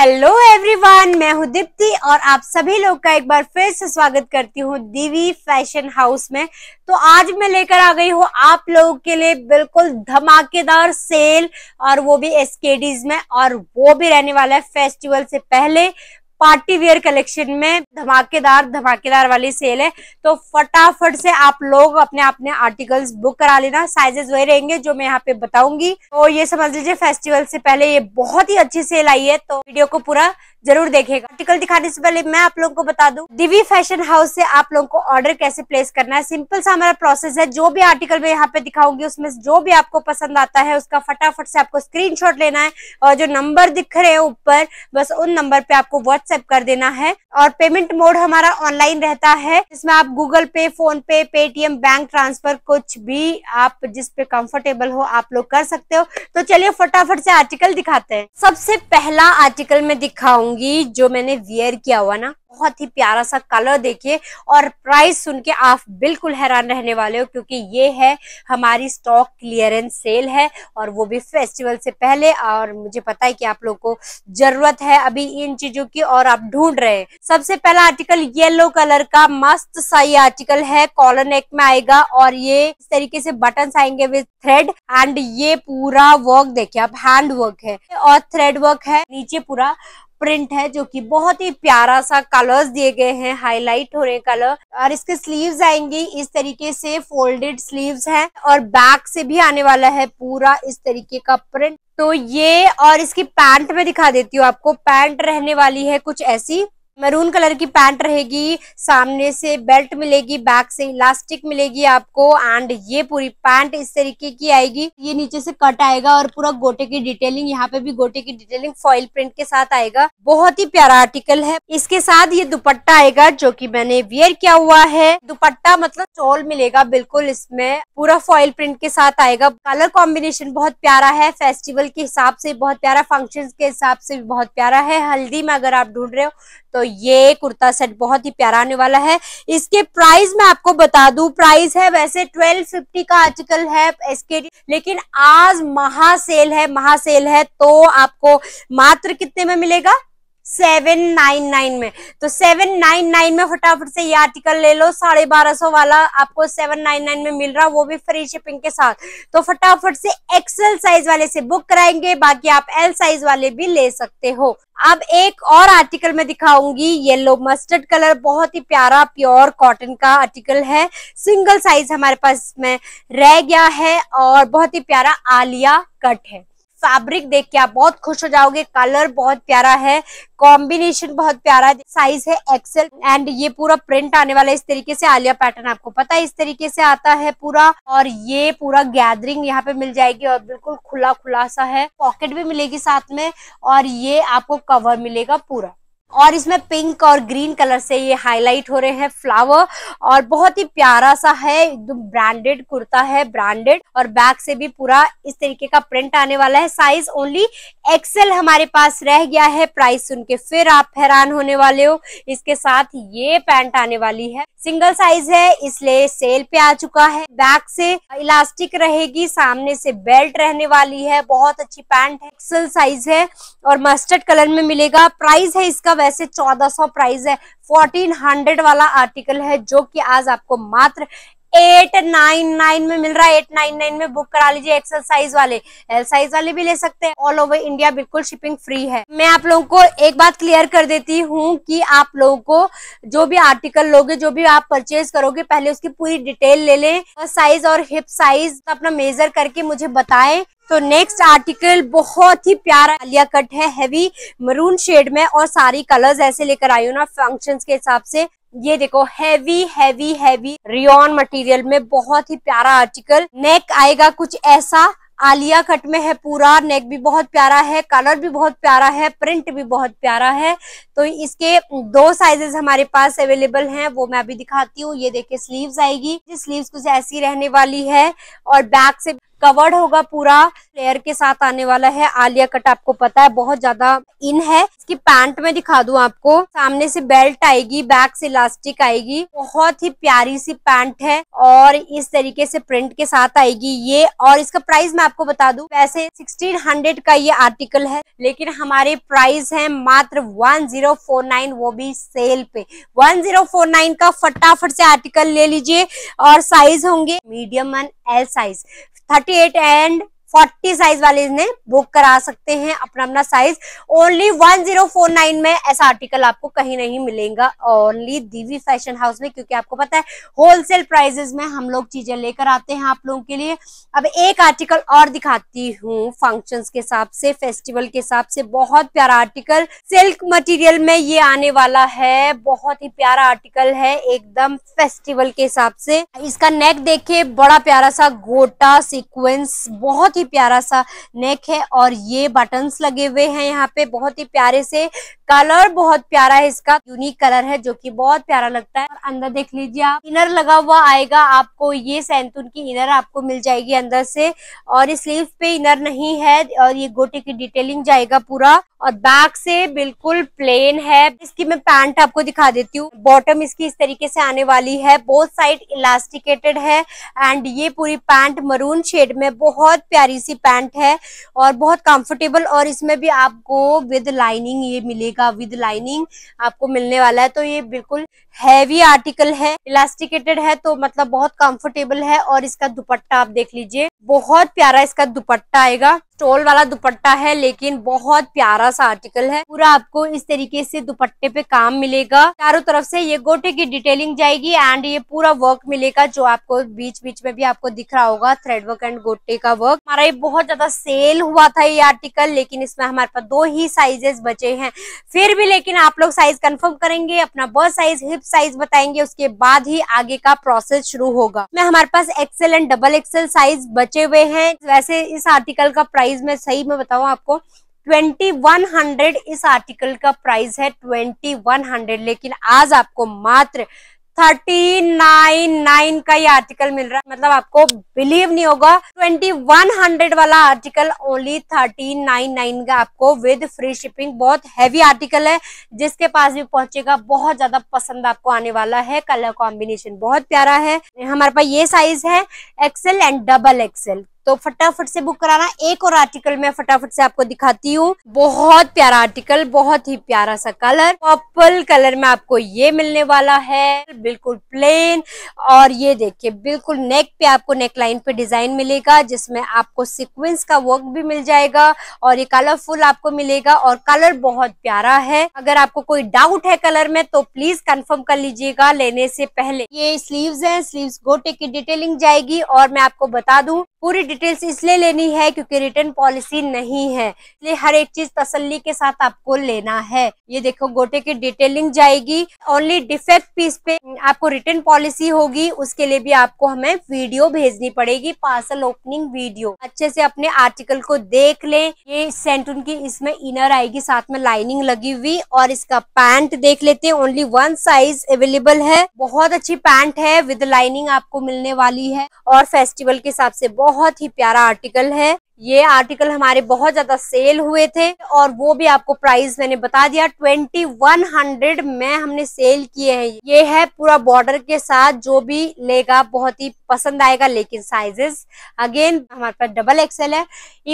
Hello everyone मैं हूं दीप्ति और आप सभी लोग का एक बार फिर से स्वागत करती हूं दीवी फैशन हाउस में तो आज मैं लेकर आ गई हूं आप लोगों के लिए बिल्कुल धमाकेदार सेल और वो भी एसकेडीज में और वो भी रहने वाला है फेस्टिवल से पहले पार्टी वेयर कलेक्शन में धमाकेदार धमाकेदार वाली सेल है तो फटाफट से आप लोग अपने अपने आर्टिकल्स बुक करा लेना साइजेस वही रहेंगे जो मैं यहाँ पे बताऊंगी तो ये समझ लीजिए फेस्टिवल से पहले ये बहुत ही अच्छी सेल आई है तो वीडियो को पूरा जरूर देखेगा आर्टिकल दिखाने से पहले मैं आप लोगों को बता दूं दिवी फैशन हाउस से आप लोगों को ऑर्डर कैसे प्लेस करना है सिंपल सा हमारा प्रोसेस है जो भी आर्टिकल मैं यहाँ पे दिखाऊंगी उसमें जो भी आपको पसंद आता है उसका फटाफट से आपको स्क्रीनशॉट लेना है और जो नंबर दिख रहे हैं ऊपर बस उन नंबर पे आपको व्हाट्सएप कर देना है और पेमेंट मोड हमारा ऑनलाइन रहता है जिसमें आप गूगल पे फोन पे पेटीएम बैंक ट्रांसफर कुछ भी आप जिसपे कम्फर्टेबल हो आप लोग कर सकते हो तो चलिए फटाफट से आर्टिकल दिखाते हैं सबसे पहला आर्टिकल मैं दिखाऊंगा बताऊंगी जो मैंने वियर किया हुआ ना बहुत ही प्यारा सा कलर देखिए और प्राइस सुन के आप बिल्कुल हैरान रहने वाले हो क्योंकि ये है हमारी स्टॉक क्लियरेंस सेल है और वो भी फेस्टिवल से पहले और मुझे पता है कि आप लोगों को जरूरत है अभी इन चीजों की और आप ढूंढ रहे हैं सबसे पहला आर्टिकल येलो कलर का मस्त सा ये आर्टिकल है कॉलर नेक में आएगा और ये इस तरीके से बटन आएंगे विद थ्रेड एंड ये पूरा वर्क देखिए आप हैंड वर्क है और थ्रेड वर्क है नीचे पूरा प्रिंट है जो कि बहुत ही प्यारा सा कलर्स दिए गए हैं हाईलाइट हो रहे कलर और इसके स्लीव्स आएंगे इस तरीके से फोल्डेड स्लीव्स हैं और बैक से भी आने वाला है पूरा इस तरीके का प्रिंट तो ये और इसकी पैंट में दिखा देती हूँ आपको पैंट रहने वाली है कुछ ऐसी मरून कलर की पैंट रहेगी सामने से बेल्ट मिलेगी बैक से इलास्टिक मिलेगी आपको एंड ये पूरी पैंट इस तरीके की आएगी ये नीचे से कट आएगा और पूरा गोटे की डिटेलिंग यहाँ पे भी गोटे की डिटेलिंग फॉइल प्रिंट के साथ आएगा बहुत ही प्यारा आर्टिकल है इसके साथ ये दुपट्टा आएगा जो की मैंने वेयर किया हुआ है दुपट्टा मतलब चोल मिलेगा बिल्कुल इसमें पूरा फॉइल प्रिंट के साथ आएगा कलर कॉम्बिनेशन बहुत प्यारा है फेस्टिवल के हिसाब से बहुत प्यारा फंक्शन के हिसाब से भी बहुत प्यारा है हल्दी में अगर आप ढूंढ रहे हो तो ये कुर्ता सेट बहुत ही प्यारा आने वाला है इसके प्राइस मैं आपको बता दू प्राइस है वैसे ट्वेल्व फिफ्टी का आर्टिकल है इसके लेकिन आज महासेल है महासेल है तो आपको मात्र कितने में मिलेगा सेवन नाइन नाइन में तो सेवन नाइन नाइन में फटाफट से ये आर्टिकल ले लो साढ़े बारह सौ वाला आपको सेवन नाइन नाइन में मिल रहा वो भी फ्री शिपिंग के साथ तो फटाफट से एक्सएल साइज वाले से बुक कराएंगे बाकी आप एल साइज वाले भी ले सकते हो अब एक और आर्टिकल में दिखाऊंगी येलो मस्टर्ड कलर बहुत ही प्यारा प्योर कॉटन का आर्टिकल है सिंगल साइज हमारे पास में रह गया है और बहुत ही प्यारा आलिया कट है फैब्रिक देख के आप बहुत खुश हो जाओगे कलर बहुत प्यारा है कॉम्बिनेशन बहुत प्यारा है साइज है एक्सेल एंड ये पूरा प्रिंट आने वाला है इस तरीके से आलिया पैटर्न आपको पता है इस तरीके से आता है पूरा और ये पूरा गैदरिंग यहाँ पे मिल जाएगी और बिल्कुल खुला खुला सा है पॉकेट भी मिलेगी साथ में और ये आपको कवर मिलेगा पूरा और इसमें पिंक और ग्रीन कलर से ये हाईलाइट हो रहे हैं फ्लावर और बहुत ही प्यारा सा है एकदम ब्रांडेड कुर्ता है ब्रांडेड और बैक से भी पूरा इस तरीके का प्रिंट आने वाला है साइज ओनली एक्सेल हमारे पास रह गया है प्राइस सुन के फिर आप हैरान होने वाले हो इसके साथ ये पैंट आने वाली है सिंगल साइज है इसलिए सेल पे आ चुका है बैक से इलास्टिक रहेगी सामने से बेल्ट रहने वाली है बहुत अच्छी पैंट है एक्सल साइज है और मस्टर्ड कलर में मिलेगा प्राइस है इसका वैसे 1400 प्राइस है 1400 वाला आर्टिकल है जो कि आज आपको मात्र एट नाइन नाइन में मिल रहा है एट नाइन नाइन में बुक करा लीजिए एक्सल साइज वाले एल साइज वाले भी ले सकते हैं ऑल ओवर इंडिया बिल्कुल शिपिंग फ्री है मैं आप लोगों को एक बात क्लियर कर देती हूँ कि आप लोगों को जो भी आर्टिकल लोगे जो भी आप परचेज करोगे पहले उसकी पूरी डिटेल ले लें साइज और हिप साइज अपना मेजर करके मुझे बताए तो नेक्स्ट आर्टिकल बहुत ही प्यारा आलिया कट है हैवी मरून शेड में और सारी कलर्स ऐसे लेकर आई हूँ ना फंक्शंस के हिसाब से ये देखो heavy heavy heavy rayon material में बहुत ही प्यारा आर्टिकल नेक आएगा कुछ ऐसा आलिया कट में है पूरा नेक भी बहुत प्यारा है कलर भी बहुत प्यारा है प्रिंट भी बहुत प्यारा है तो इसके दो साइजेस हमारे पास अवेलेबल हैं वो मैं अभी दिखाती हूँ ये देखिए स्लीव्स आएगी स्लीव्स कुछ ऐसी रहने वाली है और बैक से कवर्ड होगा पूरा लेयर के साथ आने वाला है आलिया कट आपको पता है बहुत ज्यादा इन है इसकी पैंट में दिखा दू आपको सामने से बेल्ट आएगी बैक से इलास्टिक आएगी बहुत ही प्यारी सी पैंट है और इस तरीके से प्रिंट के साथ आएगी ये और इसका प्राइस मैं आपको बता दू वैसे सिक्सटीन हंड्रेड का ये आर्टिकल है लेकिन हमारे प्राइस है मात्र वन जीरो फोर नाइन वो भी सेल पे वन जीरो फोर नाइन का फटाफट से आर्टिकल ले लीजिए और साइज होंगे medium and L size 38 and forty size वाले इसने बुक करा सकते हैं अपना अपना size only one zero four nine में ऐसा आर्टिकल आपको कहीं नहीं मिलेगा ओनली दीवी फैशन हाउस में क्योंकि आपको पता है होलसेल प्राइजेस में हम लोग चीजें लेकर आते हैं आप लोगों के लिए अब एक आर्टिकल और दिखाती हूँ फंक्शन के हिसाब से फेस्टिवल के हिसाब से बहुत प्यारा आर्टिकल सिल्क मटीरियल में ये आने वाला है बहुत ही प्यारा आर्टिकल है एकदम फेस्टिवल के हिसाब से इसका नेक देखे बड़ा प्यारा सा गोटा सिक्वेंस बहुत ही प्यारा सा नेक है और ये बटन्स लगे हुए हैं यहाँ पे बहुत ही प्यारे से कलर बहुत प्यारा है इसका यूनिक कलर है जो कि बहुत प्यारा लगता है अंदर देख लीजिए आप इनर लगा हुआ आएगा आपको ये सैंतून की इनर आपको मिल जाएगी अंदर से और इस स्लीव पे इनर नहीं है और ये गोटे की डिटेलिंग जाएगा पूरा और बैक से बिल्कुल प्लेन है इसकी मैं पैंट आपको दिखा देती हूँ बॉटम इसकी इस तरीके से आने वाली है बोथ साइड इलास्टिकेटेड है एंड ये पूरी पैंट मरून शेड में बहुत प्यारी सी पैंट है और बहुत कंफर्टेबल और इसमें भी आपको विद लाइनिंग ये मिलेगा विद लाइनिंग आपको मिलने वाला है तो ये बिल्कुल हैवी आर्टिकल है इलास्टिकेटेड है तो मतलब बहुत कम्फर्टेबल है और इसका दुपट्टा आप देख लीजिए बहुत प्यारा इसका दुपट्टा आएगा स्टोल वाला दुपट्टा है लेकिन बहुत प्यारा सा आर्टिकल है पूरा आपको इस तरीके से दुपट्टे पे काम मिलेगा चारों तरफ से ये गोटे की डिटेलिंग जाएगी एंड ये पूरा वर्क मिलेगा जो आपको बीच बीच में भी आपको दिख रहा होगा थ्रेड वर्क एंड गोटे का वर्क हमारा ये बहुत ज्यादा सेल हुआ था ये आर्टिकल लेकिन इसमें हमारे पास दो ही साइजेस बचे हैं फिर भी लेकिन आप लोग साइज कन्फर्म करेंगे अपना बर्थ साइज हिप साइज बताएंगे उसके बाद ही आगे का प्रोसेस शुरू होगा मैं हमारे पास XL and double XL size बच बचे हुए हैं वैसे इस आर्टिकल का प्राइस मैं सही में बताऊ आपको ट्वेंटी वन हंड्रेड इस आर्टिकल का प्राइस है ट्वेंटी वन हंड्रेड लेकिन आज आपको मात्र थर्टी नाइन नाइन का ये आर्टिकल मिल रहा है मतलब आपको बिलीव नहीं होगा ट्वेंटी वन हंड्रेड वाला article only thirty nine nine का आपको विद फ्री शिपिंग बहुत हैवी आर्टिकल है जिसके पास भी पहुंचेगा बहुत ज्यादा पसंद आपको आने वाला है कलर कॉम्बिनेशन बहुत प्यारा है हमारे पास ये साइज है एक्सेल एंड डबल एक्सेल तो फटाफट से बुक कराना एक और आर्टिकल मैं फटाफट से आपको दिखाती हूँ बहुत प्यारा आर्टिकल बहुत ही प्यारा सा कलर पर्पल कलर में आपको ये मिलने वाला है बिल्कुल प्लेन और ये देखिए बिल्कुल नेक पे आपको नेक लाइन पे डिजाइन मिलेगा जिसमें आपको सिक्वेंस का वर्क भी मिल जाएगा और ये कलरफुल आपको मिलेगा और कलर बहुत प्यारा है अगर आपको कोई डाउट है कलर में तो प्लीज कंफर्म कर लीजिएगा लेने से पहले ये स्लीव है स्लीव गोटे की डिटेलिंग जाएगी और मैं आपको बता दू पूरी डिटेल्स इसलिए लेनी है क्योंकि रिटर्न पॉलिसी नहीं है इसलिए हर एक चीज तसल्ली के साथ आपको लेना है ये देखो गोटे की डिटेलिंग जाएगी ओनली डिफेक्ट पीस पे आपको रिटर्न पॉलिसी होगी उसके लिए भी आपको हमें वीडियो भेजनी पड़ेगी पार्सल ओपनिंग वीडियो अच्छे से अपने आर्टिकल को देख ले ये सेंटून की इसमें इनर आएगी साथ में लाइनिंग लगी हुई और इसका पैंट देख लेते हैं ओनली वन साइज अवेलेबल है बहुत अच्छी पैंट है विद लाइनिंग आपको मिलने वाली है और फेस्टिवल के हिसाब से बहुत बहुत ही प्यारा आर्टिकल है ये आर्टिकल हमारे बहुत ज्यादा सेल हुए थे और वो भी आपको प्राइस मैंने बता दिया ट्वेंटी वन हंड्रेड में हमने सेल किए हैं ये है पूरा बॉर्डर के साथ जो भी लेगा बहुत ही पसंद आएगा लेकिन साइजेस अगेन हमारे पास डबल एक्सेल है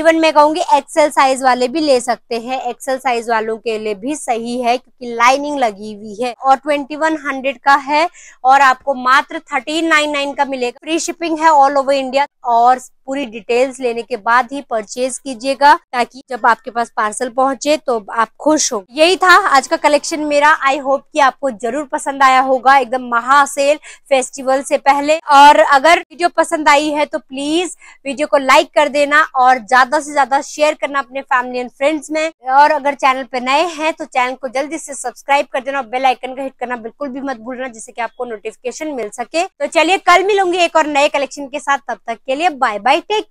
इवन मैं कहूंगी एक्सेल साइज वाले भी ले सकते हैं एक्सेल साइज वालों के लिए भी सही है क्योंकि लाइनिंग लगी हुई है और ट्वेंटी वन हंड्रेड का है और आपको मात्र थर्टीन नाइन नाइन का मिलेगा फ्री शिपिंग है ऑल ओवर इंडिया और पूरी डिटेल्स लेने के बाद ही परचेज कीजिएगा ताकि जब आपके पास पार्सल पहुंचे तो आप खुश हो यही था आज का कलेक्शन मेरा आई होप कि आपको जरूर पसंद आया होगा एकदम महा सेल फेस्टिवल से पहले और अगर वीडियो पसंद आई है तो प्लीज वीडियो को लाइक कर देना और ज्यादा से ज्यादा शेयर करना अपने फैमिली एंड फ्रेंड्स में और अगर चैनल पर नए हैं तो चैनल को जल्दी से सब्सक्राइब कर देना और बेल आइकन का हिट करना बिल्कुल भी मत भूलना जिससे कि आपको नोटिफिकेशन मिल सके तो चलिए कल मिलूंगी एक और नए कलेक्शन के साथ तब तक के लिए bye bye I Take care.